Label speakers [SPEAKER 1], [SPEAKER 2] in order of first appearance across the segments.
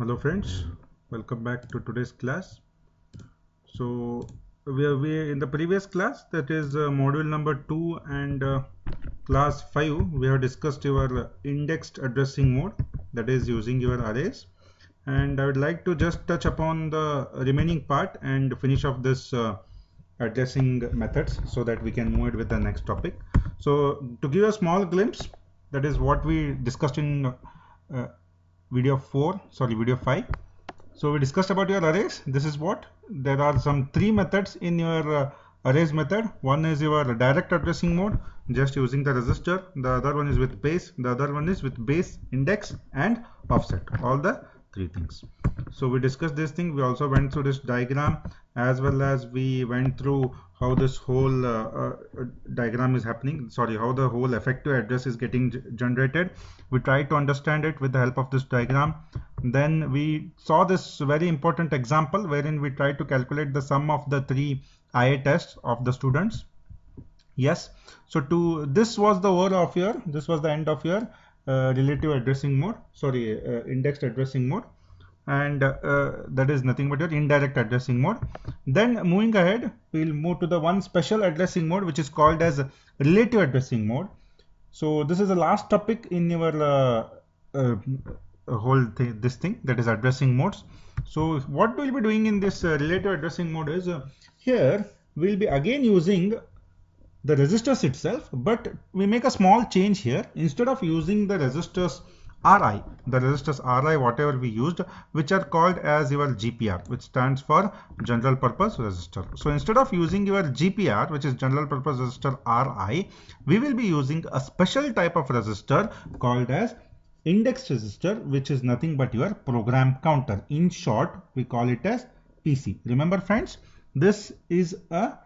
[SPEAKER 1] hello friends welcome back to today's class so we are we in the previous class that is uh, module number 2 and uh, class 5 we have discussed your indexed addressing mode that is using your arrays and i would like to just touch upon the remaining part and finish off this uh, addressing methods so that we can move it with the next topic so to give a small glimpse that is what we discussed in uh, video 4 sorry video 5 so we discussed about your arrays this is what there are some three methods in your uh, arrays method one is your direct addressing mode just using the register the other one is with base the other one is with base index and offset all the three things so we discussed this thing we also went through this diagram as well as we went through how this whole uh, uh, diagram is happening sorry how the whole effective address is getting generated we tried to understand it with the help of this diagram then we saw this very important example wherein we tried to calculate the sum of the three IA tests of the students yes so to this was the overall of year this was the end of year uh, relative addressing mode, sorry, uh, indexed addressing mode and uh, that is nothing but your indirect addressing mode. Then moving ahead, we'll move to the one special addressing mode which is called as relative addressing mode. So this is the last topic in your uh, whole thing this thing that is addressing modes so what we'll be doing in this uh, relative addressing mode is uh, here we'll be again using the resistors itself but we make a small change here instead of using the resistors RI the resistors RI whatever we used which are called as your GPR which stands for general purpose resistor so instead of using your GPR which is general purpose resistor RI we will be using a special type of resistor called as index resistor which is nothing but your program counter in short we call it as PC remember friends this is a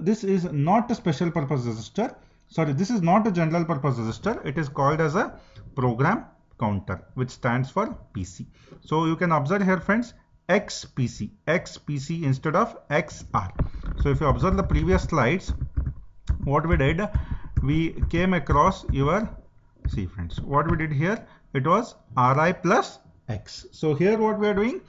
[SPEAKER 1] this is not a special purpose register sorry this is not a general purpose register it is called as a program counter which stands for PC so you can observe here friends XPC XPC instead of XR so if you observe the previous slides what we did we came across your see friends what we did here it was RI plus X so here what we are doing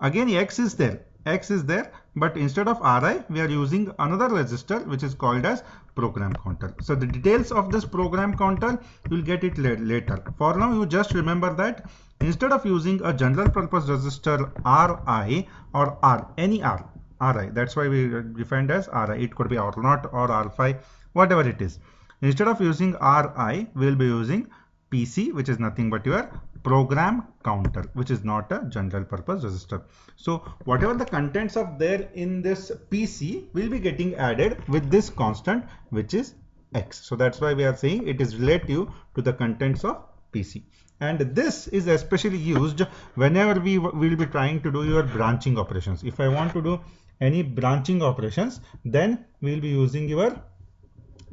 [SPEAKER 1] again X is there x is there but instead of ri we are using another register which is called as program counter so the details of this program counter you'll get it later for now you just remember that instead of using a general purpose register ri or r any r ri that's why we defined as ri it could be r 0 or r5 whatever it is instead of using ri we'll be using pc which is nothing but your program counter which is not a general purpose register so whatever the contents of there in this pc will be getting added with this constant which is x so that's why we are saying it is relative to the contents of pc and this is especially used whenever we will be trying to do your branching operations if i want to do any branching operations then we will be using your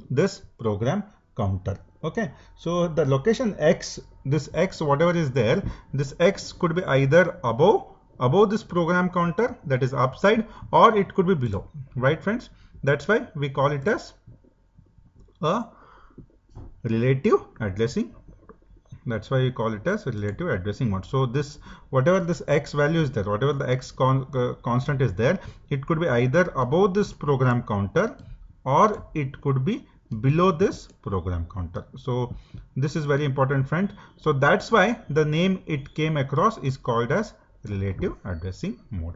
[SPEAKER 1] this program counter okay so the location x this x whatever is there this x could be either above above this program counter that is upside or it could be below right friends that's why we call it as a relative addressing that's why we call it as relative addressing mode so this whatever this x value is there whatever the x con, uh, constant is there it could be either above this program counter or it could be below this program counter. So this is very important friend. So that's why the name it came across is called as relative addressing mode.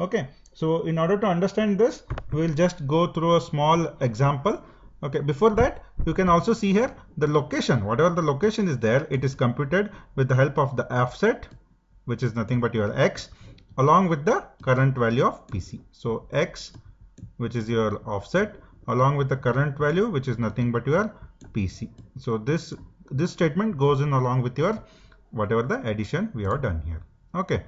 [SPEAKER 1] Okay. So in order to understand this, we'll just go through a small example. Okay. Before that, you can also see here the location, whatever the location is there, it is computed with the help of the offset, which is nothing but your X along with the current value of PC. So X, which is your offset along with the current value which is nothing but your PC. So this this statement goes in along with your whatever the addition we have done here. Okay.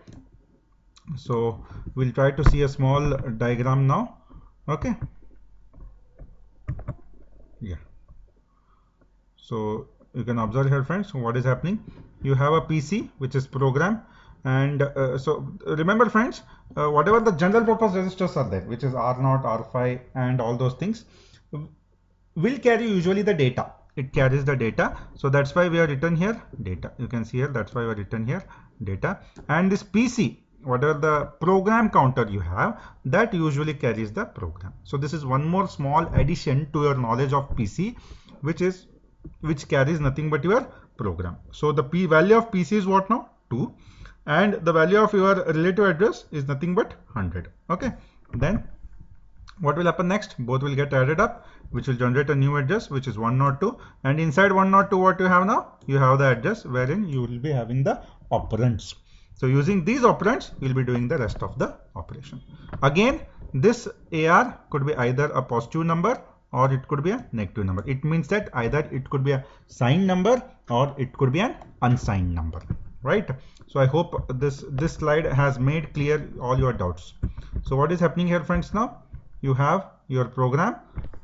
[SPEAKER 1] So we'll try to see a small diagram now. Okay. Yeah. So you can observe here friends what is happening. You have a PC which is program and uh, so remember friends, uh, whatever the general purpose registers are there, which is R0, R5 and all those things will carry usually the data. It carries the data. So that's why we are written here data. You can see here, that's why we are written here data. And this PC, whatever the program counter you have, that usually carries the program. So this is one more small addition to your knowledge of PC, which is which carries nothing but your program. So the p value of PC is what now? 2 and the value of your relative address is nothing but 100 okay then what will happen next both will get added up which will generate a new address which is 102 and inside 102 what you have now you have the address wherein you will be having the operands so using these operands you'll be doing the rest of the operation again this ar could be either a positive number or it could be a negative number it means that either it could be a signed number or it could be an unsigned number right so i hope this this slide has made clear all your doubts so what is happening here friends now you have your program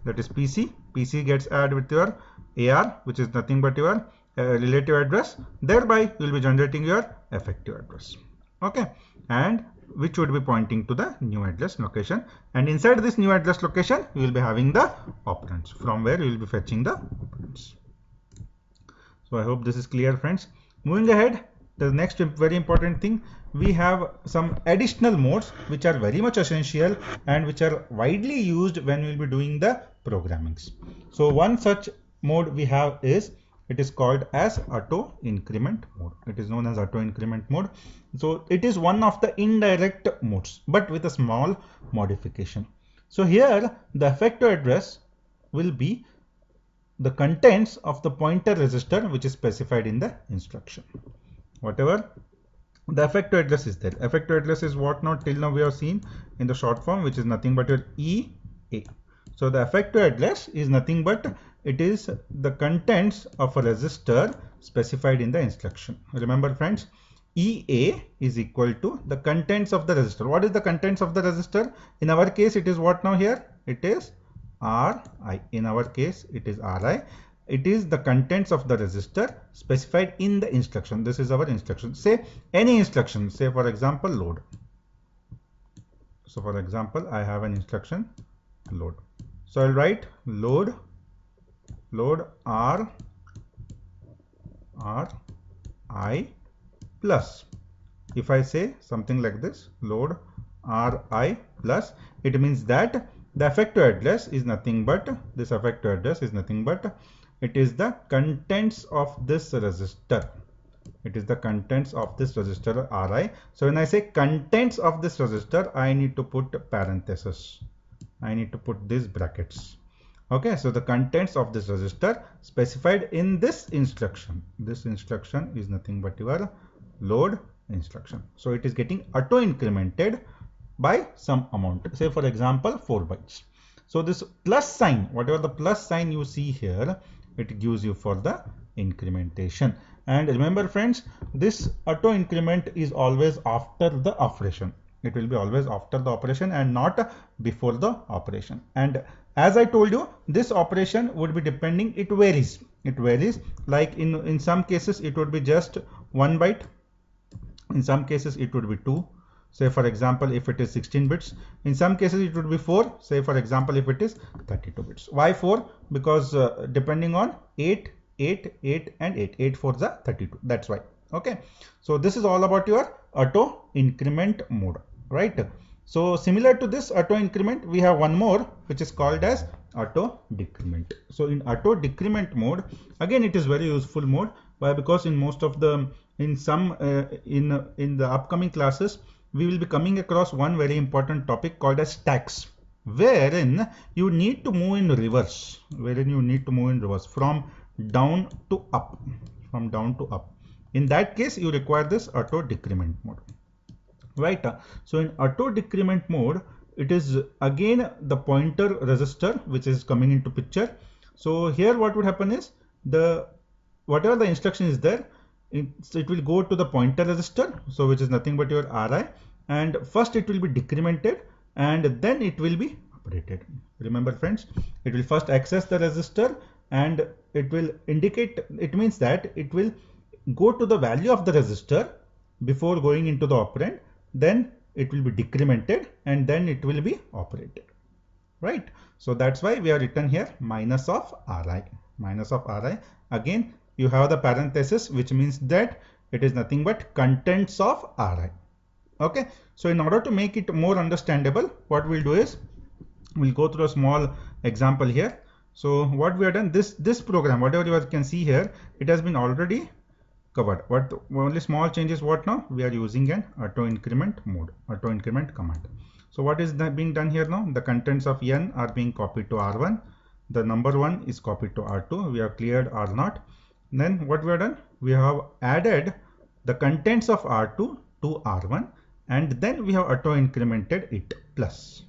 [SPEAKER 1] that is pc pc gets added with your ar which is nothing but your uh, relative address thereby you will be generating your effective address okay and which would be pointing to the new address location and inside this new address location you will be having the operands from where you will be fetching the operands so i hope this is clear friends moving ahead the next very important thing we have some additional modes which are very much essential and which are widely used when we'll be doing the programmings so one such mode we have is it is called as auto increment mode it is known as auto increment mode so it is one of the indirect modes but with a small modification so here the effector address will be the contents of the pointer register which is specified in the instruction whatever the effective address is there. Effective address is what now till now we have seen in the short form which is nothing but your EA. So the effective address is nothing but it is the contents of a register specified in the instruction. Remember friends, EA is equal to the contents of the register. What is the contents of the register? In our case, it is what now here? It is RI. In our case, it is RI it is the contents of the register specified in the instruction this is our instruction say any instruction say for example load so for example i have an instruction load so i'll write load load r r i plus if i say something like this load r i plus it means that the effective address is nothing but this effective address is nothing but it is the contents of this resistor it is the contents of this resistor ri so when i say contents of this resistor i need to put parentheses i need to put these brackets okay so the contents of this resistor specified in this instruction this instruction is nothing but your load instruction so it is getting auto incremented by some amount say for example 4 bytes so this plus sign whatever the plus sign you see here it gives you for the incrementation. And remember friends, this auto increment is always after the operation. It will be always after the operation and not before the operation. And as I told you, this operation would be depending, it varies. It varies like in, in some cases it would be just one byte. In some cases it would be two say for example if it is 16 bits in some cases it would be 4 say for example if it is 32 bits why 4 because uh, depending on 8 8 8 and 8 8 for the 32 that's why okay so this is all about your auto increment mode right so similar to this auto increment we have one more which is called as auto decrement so in auto decrement mode again it is very useful mode why because in most of the in some uh, in in the upcoming classes we will be coming across one very important topic called as tax wherein you need to move in reverse wherein you need to move in reverse from down to up from down to up in that case you require this auto decrement mode right uh, so in auto decrement mode it is again the pointer resistor which is coming into picture so here what would happen is the whatever the instruction is there it, it will go to the pointer register so which is nothing but your RI and first it will be decremented and then it will be operated remember friends it will first access the register and it will indicate it means that it will go to the value of the register before going into the operand then it will be decremented and then it will be operated right so that's why we are written here minus of ri minus of ri again you have the parenthesis which means that it is nothing but contents of Ri. Okay, so in order to make it more understandable, what we'll do is we'll go through a small example here. So what we have done this this program, whatever you can see here, it has been already covered. What only small changes what now we are using an auto increment mode, auto increment command. So what is being done here now? The contents of n are being copied to R1. The number one is copied to R2. We have cleared R0 then what we have done? We have added the contents of R2 to R1 and then we have auto incremented it plus.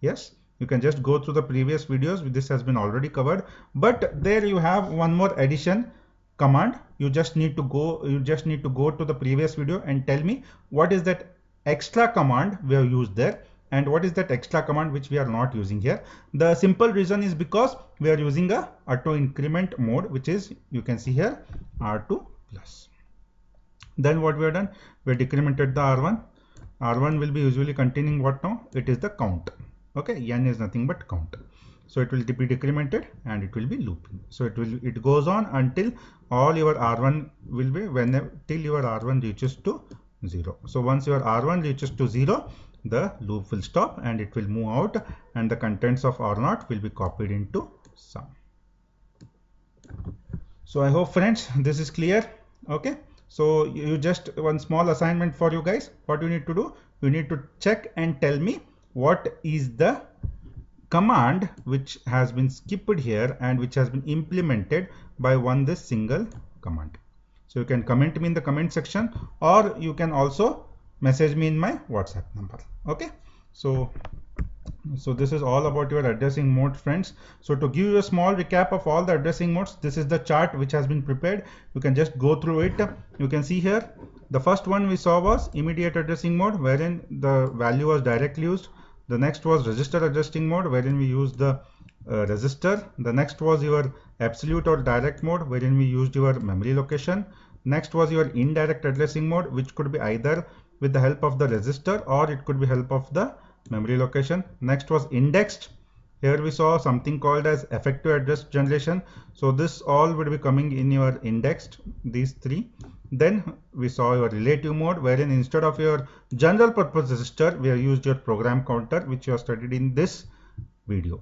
[SPEAKER 1] Yes, you can just go through the previous videos. This has been already covered, but there you have one more addition command. You just need to go, you just need to go to the previous video and tell me what is that extra command we have used there and what is that extra command which we are not using here the simple reason is because we are using a auto increment mode which is you can see here r2 plus then what we have done we have decremented the r1 r1 will be usually containing what now it is the count okay n is nothing but count so it will be decremented and it will be looping so it will it goes on until all your r1 will be when till your r1 reaches to 0 so once your r1 reaches to 0 the loop will stop and it will move out and the contents of R0 will be copied into sum. So I hope friends this is clear. Okay. So you just one small assignment for you guys. What you need to do? You need to check and tell me what is the command which has been skipped here and which has been implemented by one this single command. So you can comment me in the comment section or you can also message me in my whatsapp number okay so so this is all about your addressing mode friends so to give you a small recap of all the addressing modes this is the chart which has been prepared you can just go through it you can see here the first one we saw was immediate addressing mode wherein the value was directly used the next was register addressing mode wherein we used the uh, register the next was your absolute or direct mode wherein we used your memory location next was your indirect addressing mode which could be either with the help of the register or it could be help of the memory location. Next was indexed. Here we saw something called as effective address generation. So this all would be coming in your indexed, these three. Then we saw your relative mode wherein instead of your general purpose register, we have used your program counter which you have studied in this video.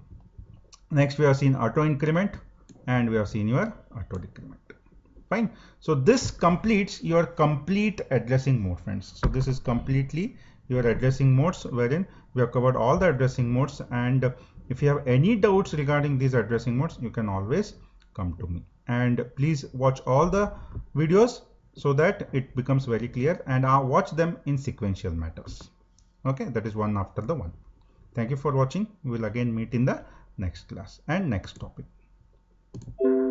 [SPEAKER 1] Next we have seen auto increment and we have seen your auto decrement fine so this completes your complete addressing mode friends so this is completely your addressing modes wherein we have covered all the addressing modes and if you have any doubts regarding these addressing modes you can always come to me and please watch all the videos so that it becomes very clear and i uh, watch them in sequential matters okay that is one after the one thank you for watching we will again meet in the next class and next topic